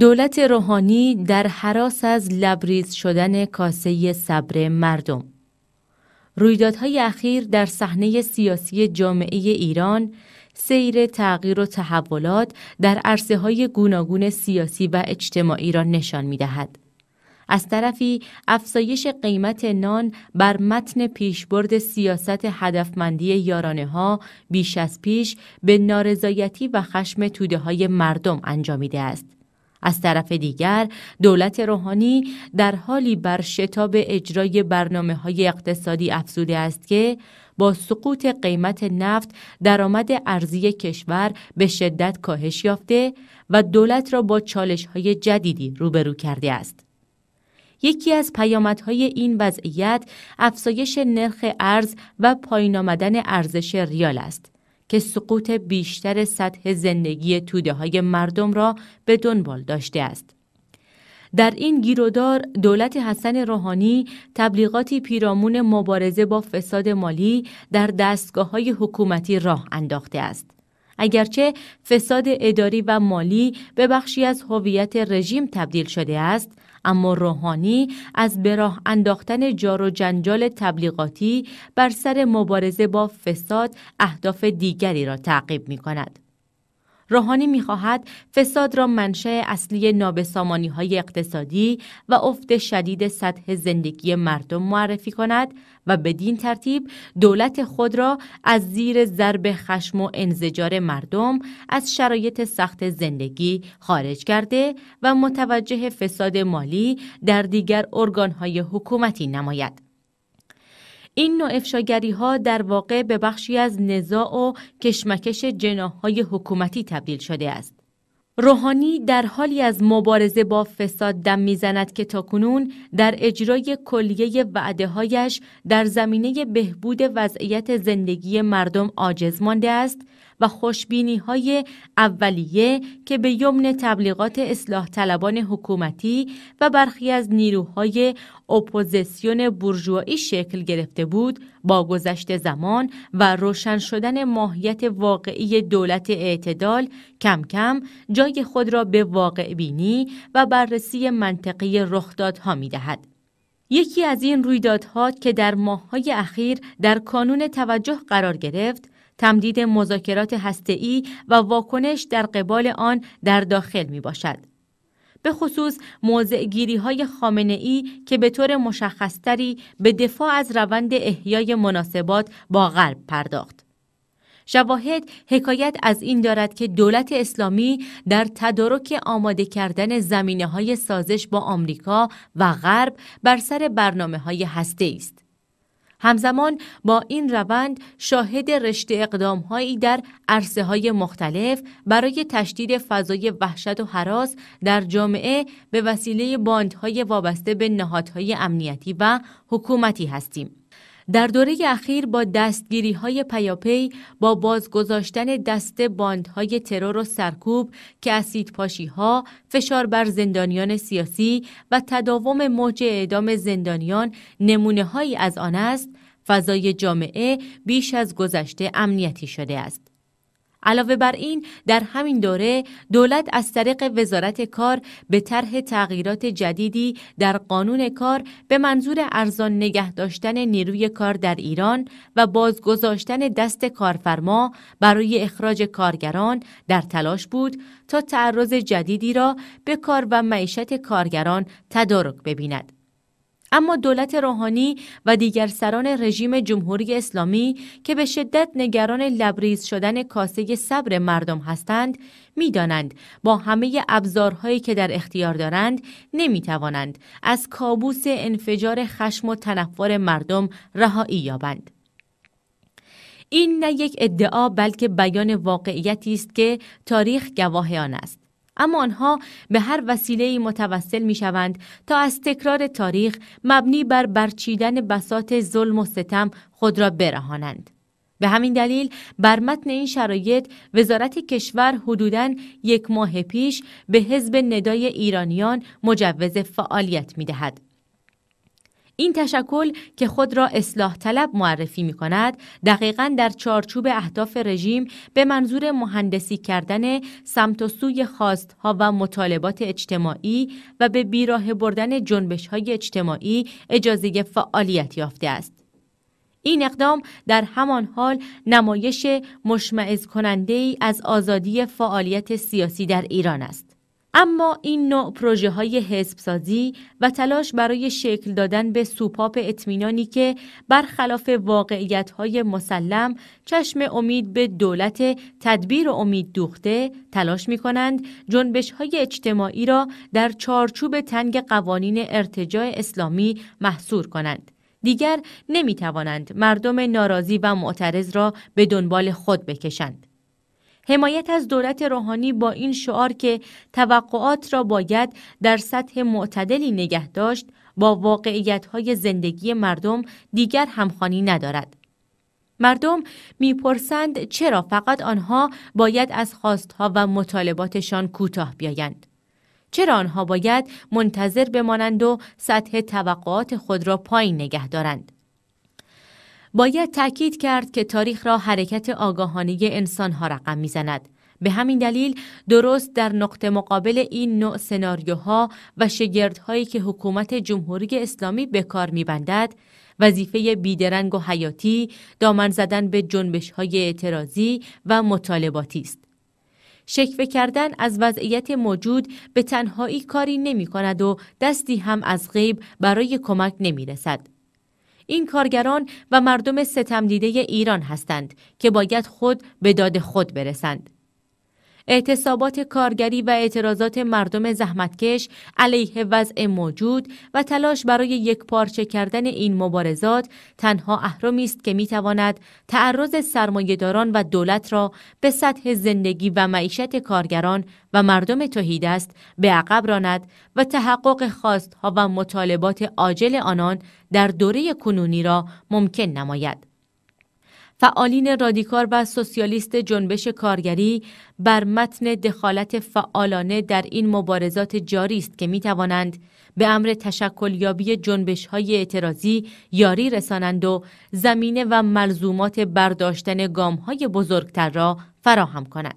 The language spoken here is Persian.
دولت روحانی در حراس از لبریز شدن کاسه صبر مردم رویدادهای اخیر در صحنه سیاسی جامعه ایران سیر تغییر و تحولات در عرصه های گوناگون سیاسی و اجتماعی را نشان می دهد. از طرفی افزایش قیمت نان بر متن پیشبرد سیاست هدفمندی یارانه ها بیش از پیش به نارضایتی و خشم توده های مردم انجامیده است. از طرف دیگر دولت روحانی در حالی بر شتاب اجرای برنامه های اقتصادی افزوده است که با سقوط قیمت نفت درآمد ارزی کشور به شدت کاهش یافته و دولت را با چالش های جدیدی روبرو کرده است. یکی از پیامدهای این وضعیت افزایش نرخ ارز و پایین آمدن ارزش ریال است که سقوط بیشتر سطح زندگی توده های مردم را به دنبال داشته است. در این گیرودار دولت حسن روحانی تبلیغاتی پیرامون مبارزه با فساد مالی در دستگاه های حکومتی راه انداخته است. اگرچه فساد اداری و مالی به بخشی از هویت رژیم تبدیل شده است اما روحانی از براه انداختن جار و جنجال تبلیغاتی بر سر مبارزه با فساد اهداف دیگری را تعقیب می کند. روحانی میخواهد فساد را منشأ اصلی نابسامانی های اقتصادی و افت شدید سطح زندگی مردم معرفی کند و بدین ترتیب دولت خود را از زیر ضرب خشم و انزجار مردم از شرایط سخت زندگی خارج کرده و متوجه فساد مالی در دیگر ارگانهای حکومتی نماید. این نوع افشاگری ها در واقع به بخشی از نزاع و کشمکش های حکومتی تبدیل شده است. روحانی در حالی از مبارزه با فساد دم میزند که تاکنون در اجرای کلیه وعده هایش در زمینه بهبود وضعیت زندگی مردم عاجز مانده است و خوشبینی های اولیه که به یمن تبلیغات اصلاح طلبان حکومتی و برخی از نیروهای اپوزیسیون برجوائی شکل گرفته بود با گذشت زمان و روشن شدن ماهیت واقعی دولت اعتدال کم کم جای خود را به واقع بینی و بررسی منطقی رخدادها می دهد. یکی از این رویدادها که در های اخیر در کانون توجه قرار گرفت تمدید مذاکرات هسته‌ای و واکنش در قبال آن در داخل می باشد. به خصوص موضع گیری های خامنه ای که به طور مشخصتری به دفاع از روند احیای مناسبات با غرب پرداخت. شواهد حکایت از این دارد که دولت اسلامی در تدارک آماده کردن زمینه های سازش با آمریکا و غرب بر سر برنامه های هسته است. همزمان با این روند شاهد رشته اقدامهایی در عرصه های مختلف برای تشدید فضای وحشت و حراس در جامعه به وسیله باندهای وابسته به نهادهای امنیتی و حکومتی هستیم. در دوره اخیر با دستگیری های پیاپی با بازگذاشتن دست باندهای ترور و سرکوب که اسید پاشی ها، فشار بر زندانیان سیاسی و تداوم موج اعدام زندانیان نمونه هایی از آن است، فضای جامعه بیش از گذشته امنیتی شده است. علاوه بر این در همین دوره دولت از طریق وزارت کار به طرح تغییرات جدیدی در قانون کار به منظور ارزان نگه داشتن نیروی کار در ایران و بازگذاشتن دست کارفرما برای اخراج کارگران در تلاش بود تا تعرض جدیدی را به کار و معیشت کارگران تدارک ببیند. اما دولت روحانی و دیگر سران رژیم جمهوری اسلامی که به شدت نگران لبریز شدن کاسه صبر مردم هستند میدانند با همه ابزارهایی که در اختیار دارند نمیتوانند از کابوس انفجار خشم و تنفر مردم رهایی یابند این نه یک ادعا بلکه بیان واقعیتی است که تاریخ گواه آن است اما آنها به هر وسیله متوسل می شوند تا از تکرار تاریخ مبنی بر برچیدن بسات ظلم و ستم خود را برهانند. به همین دلیل بر متن این شرایط وزارت کشور حدوداً یک ماه پیش به حزب ندای ایرانیان مجوز فعالیت می دهد. این تشکل که خود را اصلاح طلب معرفی می کند دقیقا در چارچوب اهداف رژیم به منظور مهندسی کردن سمت و سوی خواستها و مطالبات اجتماعی و به بیراه بردن جنبش های اجتماعی اجازه فعالیت یافته است. این اقدام در همان حال نمایش مشمعز کننده ای از آزادی فعالیت سیاسی در ایران است. اما این نوع پروژه های سازی و تلاش برای شکل دادن به سوپاپ اطمینانی که برخلاف واقعیت های مسلم چشم امید به دولت تدبیر و امید دوخته تلاش می کنند جنبش های اجتماعی را در چارچوب تنگ قوانین ارتجاع اسلامی محصور کنند. دیگر نمی توانند مردم ناراضی و معترض را به دنبال خود بکشند. حمایت از دولت روحانی با این شعار که توقعات را باید در سطح معتدلی نگه داشت با واقعیت‌های زندگی مردم دیگر همخوانی ندارد. مردم میپرسند چرا فقط آنها باید از خواستها و مطالباتشان کوتاه بیایند. چرا آنها باید منتظر بمانند و سطح توقعات خود را پایین نگه دارند. باید تأکید کرد که تاریخ را حرکت آگاهانی انسان ها رقم میزند. به همین دلیل درست در نقطه مقابل این نوع سناریوها و شگردهایی که حکومت جمهوری اسلامی به کار میبندد وظیفه بیدرنگ و حیاتی دامن زدن به جنبش های اعتراضی و مطالباتی است. شکوه کردن از وضعیت موجود به تنهایی کاری نمی کند و دستی هم از غیب برای کمک نمی رسد. این کارگران و مردم ستمدیده ایران هستند که باید خود به داد خود برسند. اعتصابات کارگری و اعتراضات مردم زحمتکش علیه وضع موجود و تلاش برای یک پارچه کردن این مبارزات تنها اهرامی است که میتواند تعرض سرمایهداران و دولت را به سطح زندگی و معیشت کارگران و مردم توحید است به عقب راند و تحقق خواستها و مطالبات عاجل آنان در دوره کنونی را ممکن نماید. فعالین رادیکال و سوسیالیست جنبش کارگری بر متن دخالت فعالانه در این مبارزات جاری است که می توانند به امر تشکل یابی جنبش های اعتراضی یاری رسانند و زمینه و ملزومات برداشتن گام های بزرگتر را فراهم کنند.